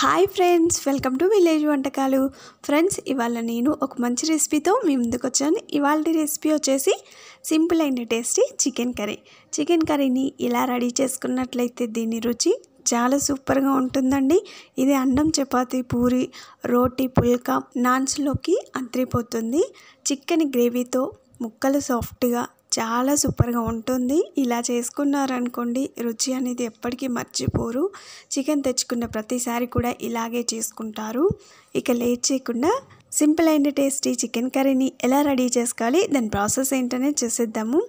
hi friends welcome to village వంటకాలు friends ఇవాళ నేను ఒక మంచి రెసిపీతో మీ ముందుకు వచ్చాను ఇవాళ రెసిపీ వచ్చేసి సింపుల్ అయిన టేస్టీ చికెన్ కర్రీ చికెన్ కర్రీని ఇలా రెడీ చేసుకున్నట్లయితే దీని రుచి చాలా సూపర్గా ఉంటుందండి ఇది అన్నం చపాతి పూరి రోటీ పుల్కా నాన్స్లోకి అంతరిపోతుంది చికెన్ గ్రేవీతో ముక్కలు సాఫ్ట్గా చాలా సూపర్గా ఉంటుంది ఇలా చేసుకున్నారనుకోండి రుచి అనేది ఎప్పటికీ మర్చిపోరు చికెన్ తెచ్చుకున్న ప్రతిసారి కూడా ఇలాగే చేసుకుంటారు ఇక లేట్ చేయకుండా సింపుల్ అండ్ టేస్టీ చికెన్ కర్రీని ఎలా రెడీ చేసుకోవాలి దాని ప్రాసెస్ ఏంటనే చేసేద్దాము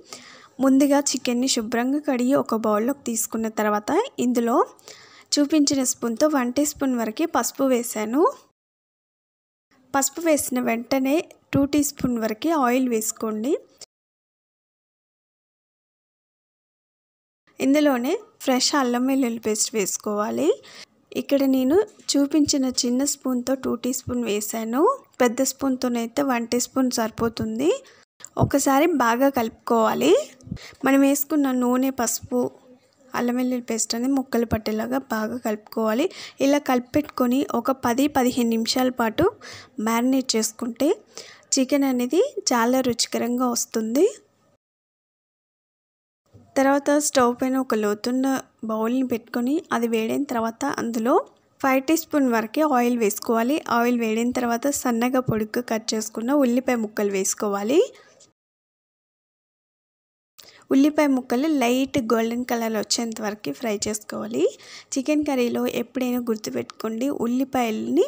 ముందుగా చికెన్ని శుభ్రంగా కడిగి ఒక బౌల్లోకి తీసుకున్న తర్వాత ఇందులో చూపించిన స్పూన్తో వన్ టీ స్పూన్ వరకు పసుపు వేశాను పసుపు వేసిన వెంటనే టూ టీ స్పూన్ వరకు ఆయిల్ వేసుకోండి ఇందులోనే ఫ్రెష్ అల్లం వెల్లుల్లి పేస్ట్ వేసుకోవాలి ఇక్కడ నేను చూపించిన చిన్న స్పూన్తో టూ టీ స్పూన్ వేసాను పెద్ద స్పూన్తోనైతే వన్ టీ స్పూన్ సరిపోతుంది ఒకసారి బాగా కలుపుకోవాలి మనం వేసుకున్న నూనె పసుపు అల్లం వెల్లుల్లి పేస్ట్ అనేది ముక్కలు పట్టేలాగా బాగా కలుపుకోవాలి ఇలా కలిపెట్టుకొని ఒక పది పదిహేను నిమిషాల పాటు మ్యారినేట్ చేసుకుంటే చికెన్ అనేది చాలా రుచికరంగా వస్తుంది తర్వాత స్టవ్ పైన ఒక లోతున్న బౌల్ని పెట్టుకొని అది వేడైన తర్వాత అందులో ఫైవ్ టీ స్పూన్ వరకే ఆయిల్ వేసుకోవాలి ఆయిల్ వేడిన తర్వాత సన్నగా పొడుగ్గా కట్ చేసుకున్న ఉల్లిపాయ ముక్కలు వేసుకోవాలి ఉల్లిపాయ ముక్కలు లైట్ గోల్డెన్ కలర్ వచ్చేంత వరకు ఫ్రై చేసుకోవాలి చికెన్ కర్రీలో ఎప్పుడైనా గుర్తుపెట్టుకోండి ఉల్లిపాయల్ని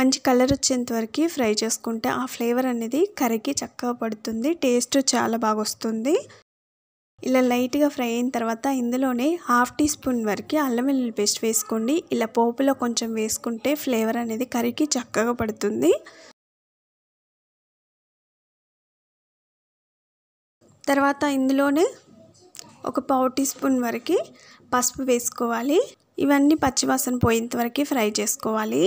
మంచి కలర్ వచ్చేంత వరకు ఫ్రై చేసుకుంటే ఆ ఫ్లేవర్ అనేది కర్రీకి చక్కగా పడుతుంది టేస్ట్ చాలా బాగా వస్తుంది ఇలా లైట్గా ఫ్రై అయిన తర్వాత ఇందులోనే హాఫ్ టీ స్పూన్ వరకు అల్లం వెల్లుల్లి పేస్ట్ వేసుకోండి ఇలా పోపులో కొంచెం వేసుకుంటే ఫ్లేవర్ అనేది కరిగి చక్కగా పడుతుంది తర్వాత ఇందులోనే ఒక పావు టీ స్పూన్ వరకు పసుపు వేసుకోవాలి ఇవన్నీ పచ్చివాసన పోయేంత వరకు ఫ్రై చేసుకోవాలి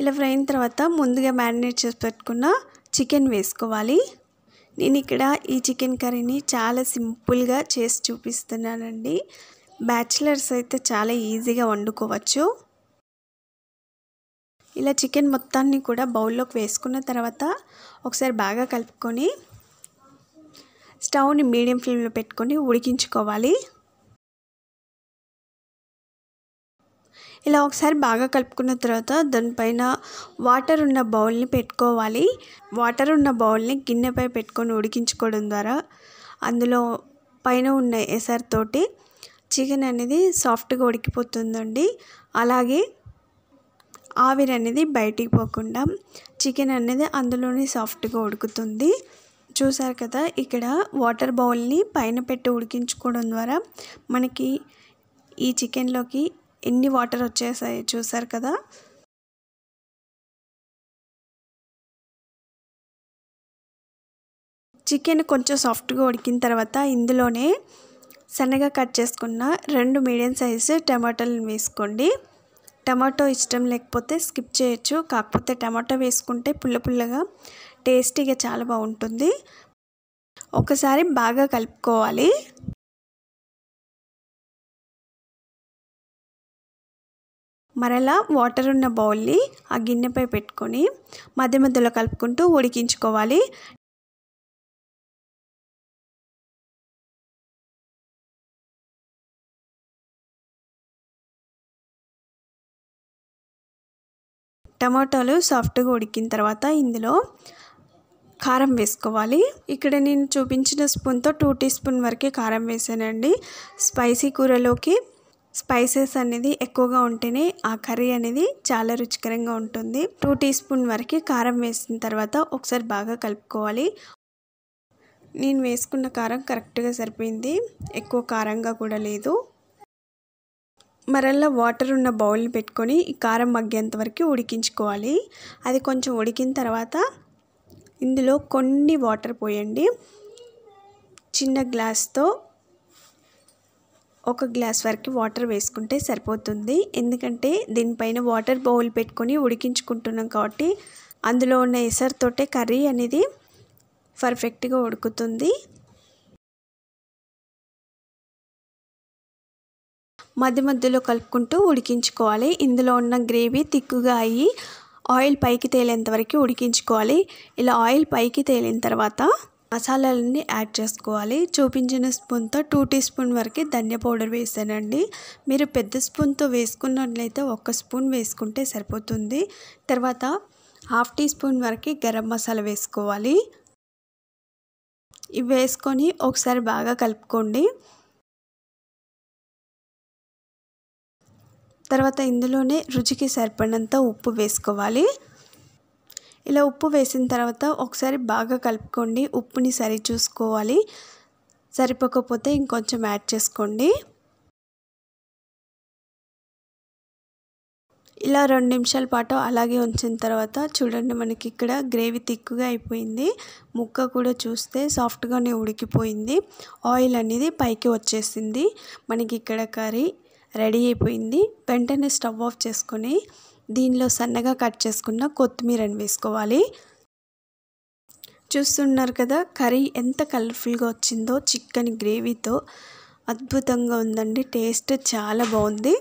ఇలా ఫ్రై అయిన తర్వాత ముందుగా మ్యారినేట్ చేసి పెట్టుకున్న చికెన్ వేసుకోవాలి నేను ఇక్కడ ఈ చికెన్ కర్రీని చాలా సింపుల్గా చేసి చూపిస్తున్నానండి బ్యాచిలర్స్ అయితే చాలా ఈజీగా వండుకోవచ్చు ఇలా చికెన్ మొత్తాన్ని కూడా బౌల్లోకి వేసుకున్న తర్వాత ఒకసారి బాగా కలుపుకొని స్టవ్ని మీడియం ఫ్లేమ్లో పెట్టుకొని ఉడికించుకోవాలి ఇలా ఒకసారి బాగా కలుపుకున్న తర్వాత దానిపైన వాటర్ ఉన్న బౌల్ని పెట్టుకోవాలి వాటర్ ఉన్న బౌల్ని గిన్నెపై పెట్టుకొని ఉడికించుకోవడం ద్వారా అందులో పైన ఉన్న ఎసర్ తోటి చికెన్ అనేది సాఫ్ట్గా ఉడికిపోతుందండి అలాగే ఆవిరి అనేది బయటికి పోకుండా చికెన్ అనేది అందులోనే సాఫ్ట్గా ఉడుకుతుంది చూసారు కదా ఇక్కడ వాటర్ బౌల్ని పైన పెట్టి ఉడికించుకోవడం ద్వారా మనకి ఈ చికెన్లోకి ఎన్ని వాటర్ వచ్చేసాయి చూసారు కదా చికెన్ కొంచెం సాఫ్ట్గా ఉడికిన తర్వాత ఇందులోనే సన్నగా కట్ చేసుకున్న రెండు మీడియం సైజు టమాటోలను వేసుకోండి టమాటో ఇష్టం లేకపోతే స్కిప్ చేయొచ్చు కాకపోతే టమాటో వేసుకుంటే పుల్ల పుల్లగా టేస్టీగా చాలా బాగుంటుంది ఒకసారి బాగా కలుపుకోవాలి మరలా వాటర్ ఉన్న బౌల్ని ఆ గిన్నెపై పెట్టుకొని మధ్య మధ్యలో కలుపుకుంటూ ఉడికించుకోవాలి టమాటాలు సాఫ్ట్గా ఉడికిన తర్వాత ఇందులో కారం వేసుకోవాలి ఇక్కడ నేను చూపించిన స్పూన్తో టూ టీ స్పూన్ వరకే కారం వేసానండి స్పైసీ కూరలోకి స్పైసెస్ అనేది ఎక్కువగా ఉంటేనే ఆ కర్రీ అనేది చాలా రుచికరంగా ఉంటుంది టూ టీ స్పూన్ వరకు కారం వేసిన తర్వాత ఒకసారి బాగా కలుపుకోవాలి నేను వేసుకున్న కారం కరెక్ట్గా సరిపోయింది ఎక్కువ కారంగా కూడా లేదు మరల్లా వాటర్ ఉన్న బౌల్ పెట్టుకొని ఈ కారం మగ్గేంత వరకు ఉడికించుకోవాలి అది కొంచెం ఉడికిన తర్వాత ఇందులో కొన్ని వాటర్ పోయండి చిన్న గ్లాస్తో ఒక గ్లాస్ వరకు వాటర్ వేసుకుంటే సరిపోతుంది ఎందుకంటే దీనిపైన వాటర్ బౌల్ పెట్టుకొని ఉడికించుకుంటున్నాం కాబట్టి అందులో ఉన్న ఎసర్తోటే కర్రీ అనేది పర్ఫెక్ట్గా ఉడుకుతుంది మధ్య మధ్యలో కలుపుకుంటూ ఉడికించుకోవాలి ఇందులో ఉన్న గ్రేవీ తిక్కుగా అయ్యి ఆయిల్ పైకి తేలేంత వరకు ఉడికించుకోవాలి ఇలా ఆయిల్ పైకి తేలిన తర్వాత మసాలాలన్నీ యాడ్ చేసుకోవాలి చూపించిన స్పూన్తో టూ టీ స్పూన్ వరకు ధనియా పౌడర్ వేసానండి మీరు పెద్ద స్పూన్తో వేసుకున్నట్లయితే ఒక స్పూన్ వేసుకుంటే సరిపోతుంది తర్వాత హాఫ్ టీ స్పూన్ వరకు గరం మసాలా వేసుకోవాలి ఇవి వేసుకొని ఒకసారి బాగా కలుపుకోండి తర్వాత ఇందులోనే రుచికి సరిపడినంత ఉప్పు వేసుకోవాలి ఇలా ఉప్పు వేసిన తర్వాత ఒకసారి బాగా కలుపుకోండి ఉప్పుని సరి చూసుకోవాలి సరిపోకపోతే ఇంకొంచెం యాడ్ చేసుకోండి ఇలా రెండు నిమిషాల పాటు అలాగే ఉంచిన తర్వాత చూడండి మనకి ఇక్కడ గ్రేవీ తిక్కుగా అయిపోయింది ముక్క కూడా చూస్తే సాఫ్ట్గానే ఉడికిపోయింది ఆయిల్ అనేది పైకి వచ్చేసింది మనకి ఇక్కడ కర్రీ రెడీ అయిపోయింది వెంటనే స్టవ్ ఆఫ్ చేసుకొని దీనిలో సన్నగా కట్ చేసుకున్న కొత్తిమీరని వేసుకోవాలి చూస్తున్నారు కదా కర్రీ ఎంత కలర్ఫుల్గా వచ్చిందో చికెన్ గ్రేవీతో అద్భుతంగా ఉందండి టేస్ట్ చాలా బాగుంది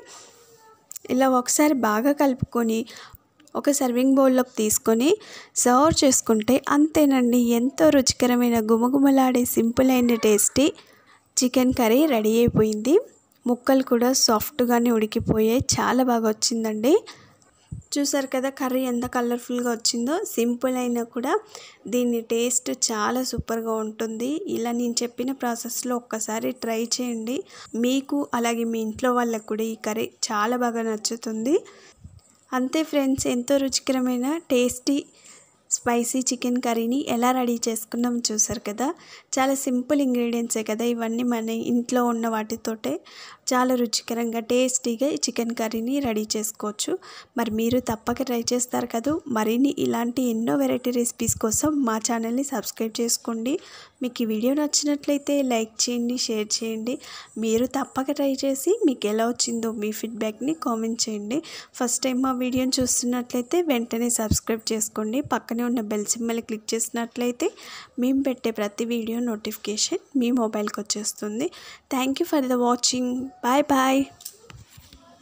ఇలా ఒకసారి బాగా కలుపుకొని ఒక సర్వింగ్ బౌల్లోకి తీసుకొని సర్వ్ చేసుకుంటే అంతేనండి ఎంతో రుచికరమైన గుమగుమలాడే సింపుల్ అయిన టేస్టీ చికెన్ కర్రీ రెడీ అయిపోయింది ముక్కలు కూడా సాఫ్ట్గానే ఉడికిపోయాయి చాలా బాగా వచ్చిందండి చూసారు కదా కర్రీ ఎంత కలర్ఫుల్గా వచ్చిందో సింపుల్ అయినా కూడా దీని టేస్ట్ చాలా సూపర్గా ఉంటుంది ఇలా నేను చెప్పిన ప్రాసెస్లో ఒక్కసారి ట్రై చేయండి మీకు అలాగే మీ ఇంట్లో వాళ్ళకు కూడా ఈ కర్రీ చాలా బాగా నచ్చుతుంది అంతే ఫ్రెండ్స్ ఎంతో రుచికరమైన టేస్టీ స్పైసీ చికెన్ కర్రీని ఎలా రెడీ చేసుకున్నాం చూసారు కదా చాలా సింపుల్ ఇంగ్రీడియంట్సే కదా ఇవన్నీ మన ఇంట్లో ఉన్న వాటితోటే చాలా రుచికరంగా టేస్టీగా ఈ చికెన్ కర్రీని రెడీ చేసుకోవచ్చు మరి మీరు తప్పక ట్రై చేస్తారు కదా మరిన్ని ఇలాంటి ఎన్నో వెరైటీ రెసిపీస్ కోసం మా ఛానల్ని సబ్స్క్రైబ్ చేసుకోండి మీకు ఈ వీడియో నచ్చినట్లయితే లైక్ చేయండి షేర్ చేయండి మీరు తప్పక ట్రై చేసి మీకు ఎలా వచ్చిందో మీ ఫీడ్బ్యాక్ని కామెంట్ చేయండి ఫస్ట్ టైం మా వీడియోని చూస్తున్నట్లయితే వెంటనే సబ్స్క్రైబ్ చేసుకోండి పక్కనే ఉన్న బెల్ సిమ్మల్ని క్లిక్ చేసినట్లయితే మేము పెట్టే ప్రతి వీడియో నోటిఫికేషన్ మీ మొబైల్కి వచ్చేస్తుంది థ్యాంక్ ఫర్ ద వాచింగ్ 拜拜。